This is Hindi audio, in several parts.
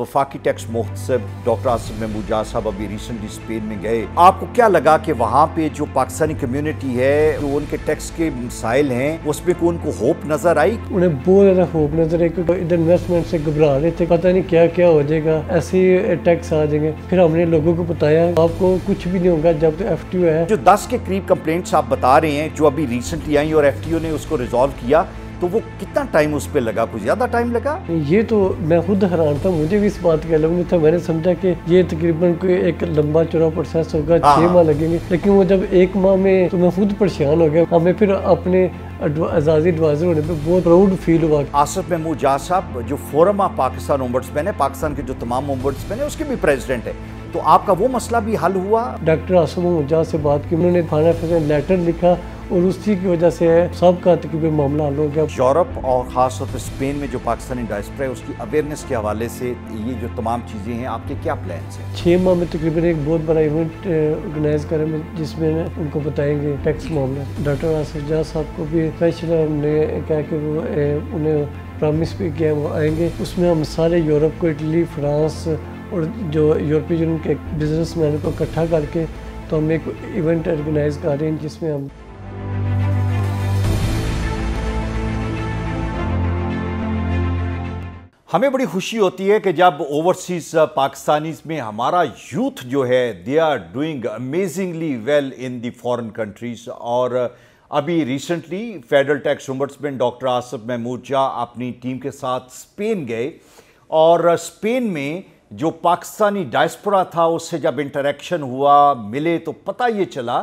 वफाकी टैक्स मुख्तसब डॉक्टर आसिफ महमूद जा साहब अभी रिसेंटली स्पेन में गए आपको क्या लगा कि वहाँ पे जो पाकिस्तानी कम्युनिटी है जो उनके टैक्स के मिसाइल हैं उसमें को उनको होप नजर आई उन्हें बहुत ज़्यादा होप नजर आई क्योंकि इधर इन्वेस्टमेंट से घबरा रहे थे पता नहीं क्या क्या हो जाएगा ऐसे टैक्स आ जाएंगे फिर हमने लोगों को बताया आपको कुछ भी नहीं होगा जब तो एफ टी ओ है जो दस के करीब कंप्लेंट्स आप बता रहे हैं जो अभी रिसेंटली आई और एफ टी ओ ने उसको रिजॉल्व किया तो वो कितना टाइम उस पर लगा कुछ ज़्यादा टाइम लगा ये तो मैं खुद हैरान था मुझे भी इस बात का अलग नहीं था मैंने समझा कि ये तकरीबन कोई एक लंबा चौड़ा प्रोसेस होगा हाँ, छह हाँ। माह लगेंगे लेकिन वो जब एक माह में तो मैं खुद परेशान हो गया हमें फिर अपने होने पे बहुत प्राउड फील हुआ आसफ महमूद जहा साहब जो फोरम ऑफ पाकिस्तान ओम्बर्ट्समैन है पाकिस्तान के जो तमाम ओम्बर्ट्समैन है उसके भी प्रेसिडेंट है तो आपका वो मसला भी हल हुआ डॉक्टर आसम उजा से बात की उन्होंने थाना में लेटर लिखा और उसी की वजह से सबका तकरीबन मामला हल हो गया यूरोप और ख़ास तौर पर स्पेन में जो पाकिस्तानी डायस्पर है उसकी अवेयरनेस के हवाले से ये जो तमाम चीज़ें हैं आपके क्या प्लान हैं छः माह में तकरीबन एक बहुत बड़ा इवेंट ऑर्गेनाइज uh, करें जिसमें उनको बताएंगे टैक्स मामला डॉक्टर आसिफ साहब को भी फैसले हमने कहा कि वो uh, उन्हें प्रामिस भी किया वो आएंगे उसमें हम सारे यूरोप को इटली फ्रांस और जो यूरोपीय यूनियन के बिजनेसमैन को इकट्ठा करके तो हम एक इवेंट ऑर्गेनाइज कर रहे हैं जिसमें हम हमें बड़ी खुशी होती है कि जब ओवरसीज पाकिस्तानी में हमारा यूथ जो है they are doing amazingly well in the foreign countries और अभी recently federal tax ombudsman doctor Asif Mahmood Jah अपनी टीम के साथ स्पेन गए और स्पेन में जो पाकिस्तानी डायस्पोरा था उससे जब इंटरेक्शन हुआ मिले तो पता ये चला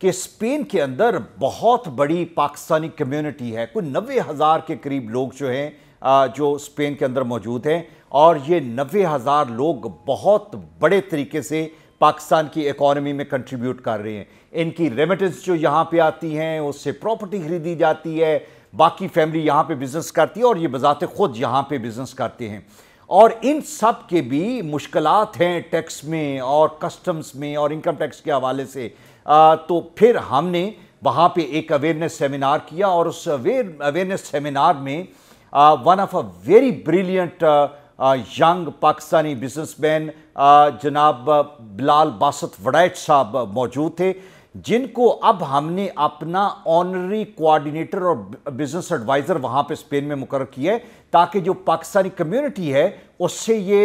कि स्पेन के अंदर बहुत बड़ी पाकिस्तानी कम्युनिटी है कोई नबे हज़ार के करीब लोग जो हैं जो स्पेन के अंदर मौजूद हैं और ये नबे हज़ार लोग बहुत बड़े तरीके से पाकिस्तान की इकोनॉमी में कंट्रीब्यूट कर रहे हैं इनकी रेमिटेंस जो यहाँ पे आती हैं उससे प्रॉपर्टी खरीदी जाती है बाकी फैमिली यहाँ पे बिज़नेस करती है और ये बजाते खुद यहाँ पे बिज़नेस करते हैं और इन सब के भी मुश्किलात हैं टैक्स में और कस्टम्स में और इनकम टैक्स के हवाले से आ, तो फिर हमने वहाँ पे एक अवेयरनेस सेमिनार किया और उस अवेयर अवेयरनेस सेमिनार में one of a very brilliant young Pakistani businessman जनाब बिलाल बासत वड़ैच साहब मौजूद थे जिनको अब हमने अपना ऑनरी कोऑर्डिनेटर और बिजनेस एडवाइज़र वहाँ पे स्पेन में मुकर किया है ताकि जो पाकिस्तानी कम्युनिटी है उससे ये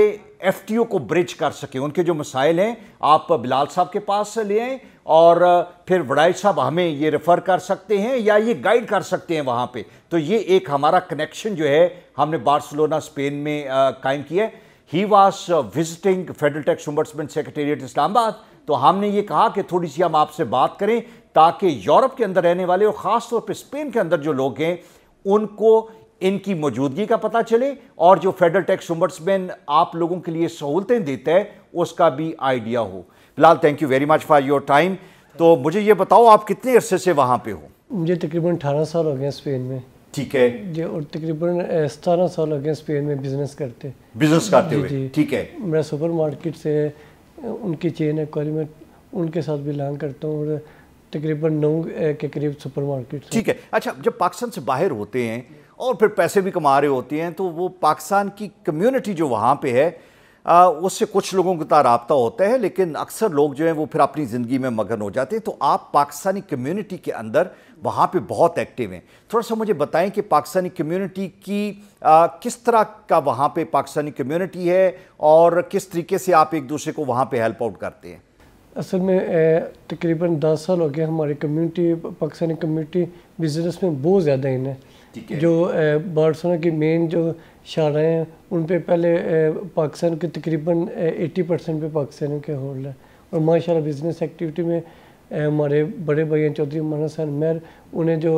एफ को ब्रिज कर सके उनके जो मसाइल हैं आप बिलाल साहब के पास ले आए और फिर वड़ाई साहब हमें ये रेफ़र कर सकते हैं या ये गाइड कर सकते हैं वहाँ पे तो ये एक हमारा कनेक्शन जो है हमने बार्सिलोना स्पेन में कायम किया है he was visiting federal tax ombudsman secretariat Islamabad तो हमने ये कहा कि थोड़ी सी हम आपसे बात करें ताकि यूरोप के अंदर रहने वाले और ख़ासतौर पर स्पेन के अंदर जो लोग हैं उनको इनकी मौजूदगी का पता चले और जो फेडरल टैक्स उम्बर्समैन आप लोगों के लिए सहूलतें देता है उसका भी आइडिया हो फिलहाल thank you very much for your time तो मुझे ये बताओ आप कितने अरसे से वहाँ पे हो मुझे तकरीबन अठारह साल हो गए स्पेन में ठीक है जी और तकरीबन सतारह साल हो गए स्पेन में बिजनेस करते बिजनेस करते हुए ठीक है मेरा सुपर से उनकी चेन है कॉरी में उनके साथ बिलोंग करता हूँ और तकरीबन नौ के करीब सुपर मार्केट ठीक है अच्छा जब पाकिस्तान से बाहर होते हैं और फिर पैसे भी कमा रहे होते हैं तो वो पाकिस्तान की कम्युनिटी जो वहाँ पे है उससे कुछ लोगों का रबता होता है लेकिन अक्सर लोग जो हैं वो फिर अपनी ज़िंदगी में मगन हो जाते हैं तो आप पाकिस्तानी कम्युनिटी के अंदर वहाँ पे बहुत एक्टिव हैं थोड़ा सा मुझे बताएं कि पाकिस्तानी कम्युनिटी की आ, किस तरह का वहाँ पे पाकिस्तानी कम्युनिटी है और किस तरीके से आप एक दूसरे को वहाँ पर हेल्प आउट करते हैं असल में तकरीबन दस साल हो गए हमारी कम्यूनिटी पाकिस्तानी कम्यूनिटी बिजनेस में बहुत ज़्यादा इन जो बारसोना की मेन जो शाराएँ हैं उन पे पहले पाकिस्तान के तकरीबन 80 परसेंट पे पाकिस्तान के होल्ड है और माशाल्लाह बिजनेस एक्टिविटी में हमारे बड़े हैं चौधरी माना सर मेयर उन्हें जो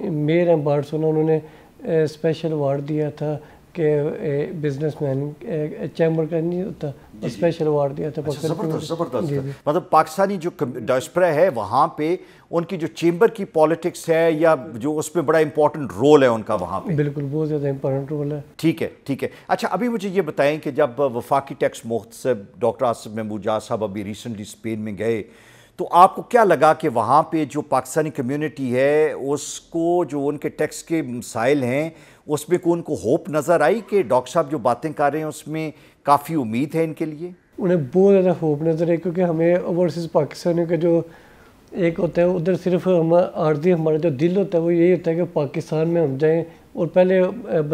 मेयर हैं बारसोना उन्होंने स्पेशल अवार्ड दिया था के बिजनेसमैन चैम्बर का नहीं होता स्पेशल अवार्ड दिया था अच्छा, जबरदस्त जबरदस्त मतलब पाकिस्तानी जो डायस्परा है वहाँ पे उनकी जो चैम्बर की पॉलिटिक्स है या जो उसमें बड़ा इंपॉर्टेंट रोल है उनका वहाँ पे बिल्कुल बहुत ज़्यादा इंपॉर्टेंट रोल है ठीक है ठीक है अच्छा अभी मुझे ये बताएं कि जब वफाकी टैक्स मुख्तसब डॉक्टर आसफ महमूद जहा साहब अभी रिसेंटली स्पेन में गए तो आपको क्या लगा कि वहाँ पे जो पाकिस्तानी कम्युनिटी है उसको जो उनके टैक्स के मसाइल हैं उसमें को उनको होप नज़र आई कि डॉक्टर साहब जो बातें कर रहे हैं उसमें काफ़ी उम्मीद है इनके लिए उन्हें बहुत ज़्यादा होप नज़र आई क्योंकि हमें ओवरसीज़ पाकिस्तानियों का जो एक होता है उधर सिर्फ हम आरती हमारा जो दिल होता है वो यही होता है कि पाकिस्तान में हम जाएँ और पहले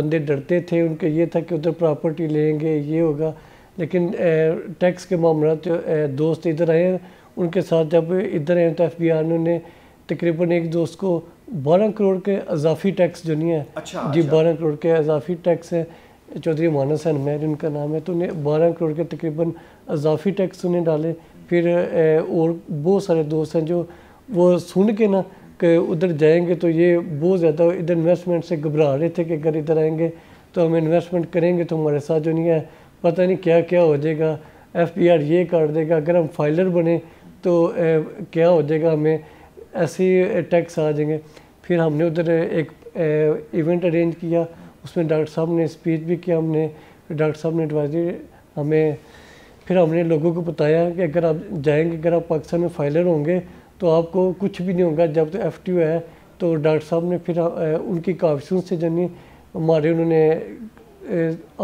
बंदे डरते थे उनके ये था कि उधर प्रॉपर्टी लेंगे ये होगा लेकिन टैक्स के मामला तो, दोस्त इधर आए उनके साथ जब इधर आए तो एफ बी आर ने उन्हें तकरीबन एक दोस्त को बारह करोड़ के अजाफी टैक्स जो नहीं है अच्छा, जी अच्छा। बारह करोड़ के अजाफी टैक्स हैं चौधरी मानस हसन मैर उनका नाम है तो उन्हें बारह करोड़ के तकरीबन अजाफी टैक्स उन्हें डाले फिर और बहुत सारे दोस्त हैं जो वो सुन के ना कि उधर जाएंगे तो ये बहुत ज़्यादा इधर इन्वेस्टमेंट से घबरा रहे थे कि अगर इधर आएंगे तो हम इन्वेस्टमेंट करेंगे तो हमारे साथ जो नहीं है पता नहीं क्या क्या हो जाएगा एफ ये काट देगा अगर हम फाइलर बने तो ए, क्या हो जाएगा हमें ऐसे टैक्स आ जाएंगे फिर हमने उधर एक ए, इवेंट अरेंज किया उसमें डॉक्टर साहब ने स्पीच भी किया हमने डॉक्टर साहब ने एडवाइजरी हमें फिर हमने लोगों को बताया कि अगर आप जाएंगे अगर आप पाकिस्तान में फाइलर होंगे तो आपको कुछ भी नहीं होगा जब तो एफ है तो डॉक्टर साहब ने फिर उनकी काविशों से जो नहीं हमारे उन्होंने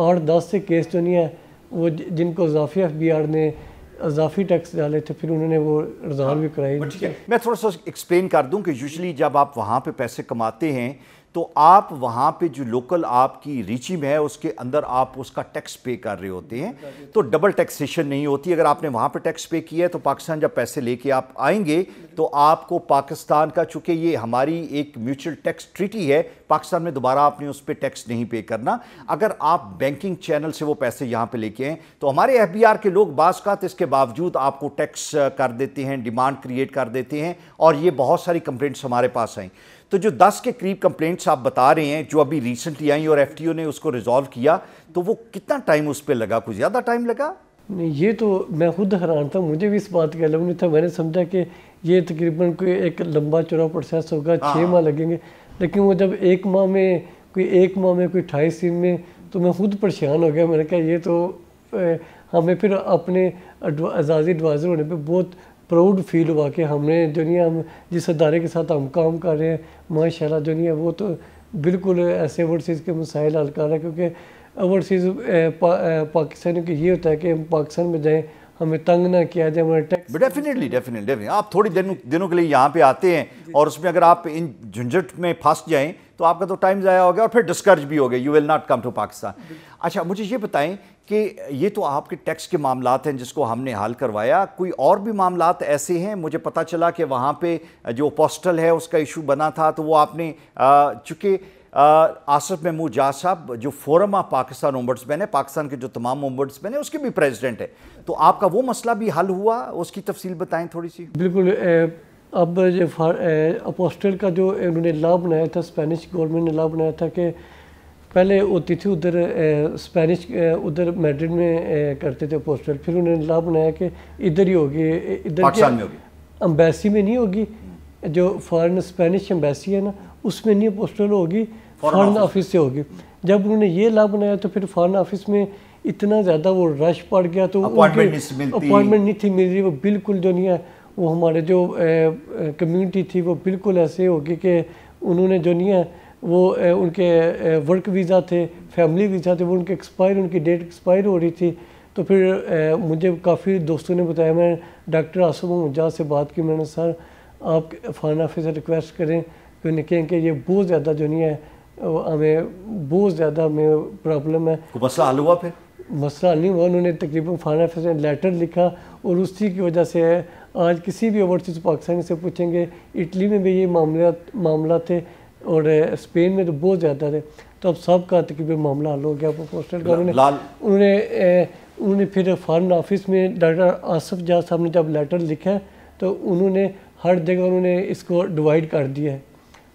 आठ दस से केस जो नहीं है वो जिनको जाफिया एफ बी आर ने अजाफी टैक्स डाले थे फिर उन्होंने वो रजान हाँ, भी कराई ठीक है मैं थोड़ा सा एक्सप्लेन कर दूं कि यूजली जब आप वहाँ पे पैसे कमाते हैं तो आप वहाँ पे जो लोकल आपकी रिचिम है उसके अंदर आप उसका टैक्स पे कर रहे होते हैं तो डबल टैक्सेशन नहीं होती अगर आपने वहाँ पे टैक्स पे किया है तो पाकिस्तान जब पैसे लेके आप आएंगे तो आपको पाकिस्तान का चूँकि ये हमारी एक म्यूचुअल टैक्स ट्रीटी है पाकिस्तान में दोबारा आपने उस पर टैक्स नहीं पे करना अगर आप बैंकिंग चैनल से वो पैसे यहाँ पर लेके आएँ तो हमारे एफ के लोग बाज़ात तो इसके बावजूद आपको टैक्स कर देते हैं डिमांड क्रिएट कर देते हैं और ये बहुत सारी कंप्लेंट्स हमारे पास आई तो जो 10 के करीब कंप्लेंट्स आप बता रहे हैं जो अभी रिसेंटली आई और एफटीओ ने उसको रिजॉल्व किया तो वो कितना टाइम उस पर लगा कुछ ज़्यादा टाइम लगा नहीं ये तो मैं खुद हैरान था मुझे भी इस बात का नहीं था मैंने समझा कि ये तकरीबन कोई एक लंबा चौड़ा प्रोसेस होगा छः हाँ। माह लगेंगे लेकिन वो जब एक माह में कोई एक माह में कोई अठाईस दिन में तो मैं खुद परेशान हो गया मैंने कहा ये तो हमें फिर अपने एजाजी एडवाइज़र होने पर बहुत प्राउड फील हुआ कि हमने जो नहीं हम जिस अदारे के साथ हम काम कर रहे हैं माशा जो नहीं है वो तो बिल्कुल ऐसे ओवरसीज़ के मसाइल हल कर रहे हैं क्योंकि ओवरसीज़ पाकिस्तान के ये होता है कि हम पाकिस्तान में जाएँ हमें तंग ना किया जाए हमारे टैक्स डेफिनेटली डेफिनेटली आप थोड़ी दिन दिनों के लिए यहाँ पर आते हैं और उसमें अगर आप इन झंझट में फंस जाएँ तो आपका तो टाइम ज़ाया हो गया और फिर डिस्कर्ज भी हो गया you will not come to Pakistan अच्छा मुझे ये बताएं कि ये तो आपके टैक्स के मामला हैं जिसको हमने हल करवाया कोई और भी मामला ऐसे हैं मुझे पता चला कि वहाँ पे जो पोस्टल है उसका इशू बना था तो वो आपने चूँकि आसफ महमूद जा साहब जो फोरम ऑफ पाकिस्तान ओम्बड्समैन है पाकिस्तान के जो तमाम ओम्बड्समैन है उसके भी प्रेजिडेंट है तो आपका वो मसला भी हल हुआ उसकी तफसील बताएँ थोड़ी सी बिल्कुल अब जो अपोस्टल का जो उन्होंने ला बनाया था स्पेनिश गवर्नमेंट ने ला बनाया था कि पहले होती थी उधर स्पेनिश उधर मैड्रिड में करते थे पोस्टल फिर उन्होंने लाभ बनाया कि इधर ही होगी इधर अम्बेसी में नहीं होगी जो फॉरेन स्पेनिश अम्बेसी है ना उसमें नहीं पोस्टल होगी फॉरेन ऑफिस से होगी जब उन्होंने ये लाभ बनाया तो फिर फॉरेन ऑफिस में इतना ज़्यादा वो रश पड़ गया तो अपॉइंटमेंट नहीं थी मेरी वो बिल्कुल जो नहीं है वो हमारे जो कम्यूनिटी थी वो बिल्कुल ऐसे होगी कि उन्होंने जो नहीं है वो उनके वर्क वीज़ा थे फैमिली वीज़ा थे वो उनके एक्सपायर उनकी डेट एक्सपायर हो रही थी तो फिर मुझे काफ़ी दोस्तों ने बताया मैं डॉक्टर आसम मुजाज से बात की मैंने सर आप फॉरन ऑफिस से रिक्वेस्ट करें कि उन्हें कहें कि ये बहुत ज़्यादा जो नहीं है हमें बहुत ज़्यादा हमें प्रॉब्लम है मसला हल हुआ फिर मसला नहीं हुआ उन्होंने तकरीबन फॉरन ऑफिस ने लेटर लिखा और उसी की वजह से आज किसी भी ओवरसीज पाकिस्तानी से पूछेंगे इटली में भी ये मामला मामला थे और स्पेन में तो बहुत ज़्यादा थे तो अब सबका तकरीबन मामला हल हो गया पोस्टल का उन्होंने उन्होंने उन्होंने फिर फॉरन ऑफिस में डॉक्टर आसफ जहा साहब ने जब लेटर लिखा तो उन्होंने हर जगह उन्होंने इसको डिवाइड कर दिया है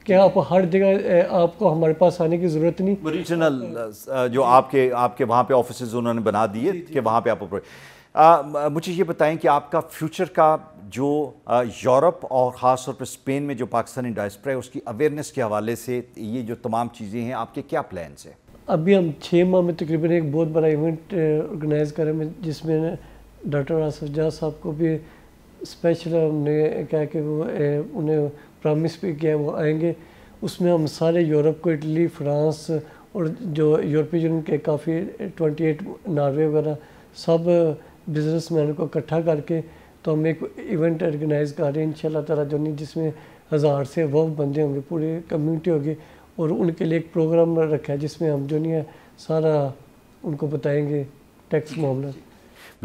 कि आप हर जगह आपको हमारे पास आने की ज़रूरत नहीं रीजनल जो आपके आपके वहाँ पे ऑफिस उन्होंने बना दिए कि वहाँ पे आप आ, मुझे ये बताएं कि आपका फ्यूचर का जो यूरोप और ख़ास तौर पर स्पेन में जो पाकिस्तानी डायस्परा है उसकी अवेयरनेस के हवाले से ये जो तमाम चीज़ें हैं आपके क्या प्लान्स हैं अभी हम छः माह में तकरीबन एक बहुत बड़ा इवेंट ऑर्गेनाइज करें जिसमें डॉक्टर आसफ जहा साहब को भी स्पेशल हमने क्या कि वो उन्हें प्रॉमिस भी किया वो आएंगे उसमें हम सारे यूरोप को इटली फ्रांस और जो यूरोपीय यूनियन के काफ़ी ट्वेंटी एट नॉर्वे वगैरह सब बिजनेसमैन को इकट्ठा करके तो हम एक इवेंट ऑर्गेनाइज कर रहे हैं इन ताला जो नहीं जिसमें हज़ार से वह बंदे होंगे पूरे कम्युनिटी होगी और उनके लिए एक प्रोग्राम रखा है जिसमें हम जो नहीं है सारा उनको बताएंगे टैक्स मामला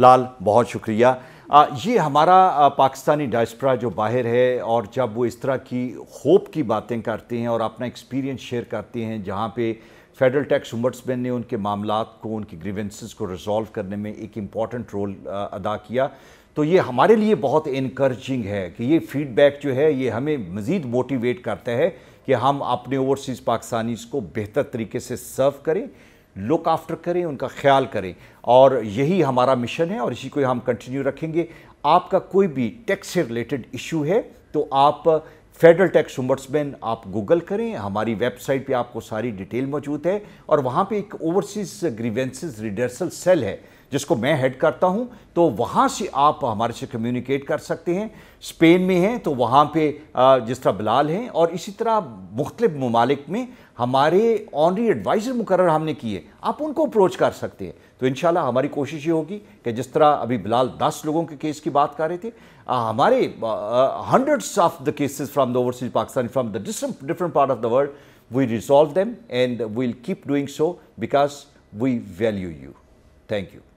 लाल बहुत शुक्रिया आ, ये हमारा आ, पाकिस्तानी डायस्परा जो बाहर है और जब वो इस तरह की होप की बातें करते हैं और अपना एक्सपीरियंस शेयर करते हैं जहाँ पे फेडरल टैक्स उम्बट्समैन ने उनके मामला को उनके ग्रीवेंस को रिजॉल्व करने में एक इम्पॉर्टेंट रोल अदा किया तो ये हमारे लिए बहुत इनक्रेजिंग है कि ये फीडबैक जो है ये हमें मज़ीद मोटिवेट करता है कि हम अपने ओवरसीज़ पाकिस्तानीज़ को बेहतर तरीके से सर्व करें लुक आफ्टर करें उनका ख्याल करें और यही हमारा मिशन है और इसी को हम कंटिन्यू रखेंगे आपका कोई भी टैक्स से रिलेटेड इशू है तो आप फेडरल टैक्स ओम्बर्ट्समैन आप गूगल करें हमारी वेबसाइट पे आपको सारी डिटेल मौजूद है और वहाँ पे एक ओवरसीज ग्रीवेंसेस रिडर्सल सेल है जिसको मैं हेड करता हूं तो वहां से आप हमारे से कम्युनिकेट कर सकते हैं स्पेन में हैं तो वहां पे जिस तरह बिलाल हैं और इसी तरह मुख्तलि ममालिक में हमारे ऑनरी एडवाइज़र मुकर हमने किए आप उनको अप्रोच कर सकते हैं तो इन हमारी कोशिश ये होगी कि जिस तरह अभी बिलाल दस लोगों के केस की बात कर रहे थे आ, हमारे hundreds of the cases from the overseas Pakistan from the different part of the world we resolve them and we'll keep doing so because we value you thank you